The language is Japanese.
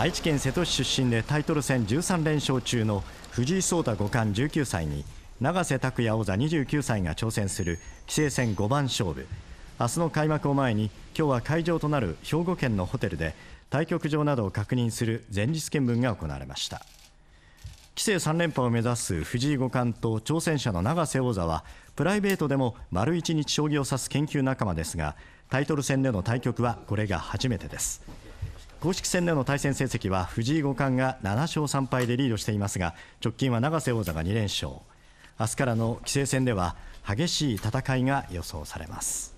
愛知県瀬戸市出身でタイトル戦13連勝中の藤井聡太五冠19歳に永瀬拓矢王座29歳が挑戦する棋聖戦五番勝負明日の開幕を前に今日は会場となる兵庫県のホテルで対局場などを確認する前日見分が行われました棋聖3連覇を目指す藤井五冠と挑戦者の永瀬王座はプライベートでも丸1日将棋を指す研究仲間ですがタイトル戦での対局はこれが初めてです公式戦での対戦成績は藤井五冠が7勝3敗でリードしていますが直近は永瀬王座が2連勝明日からの棋聖戦では激しい戦いが予想されます。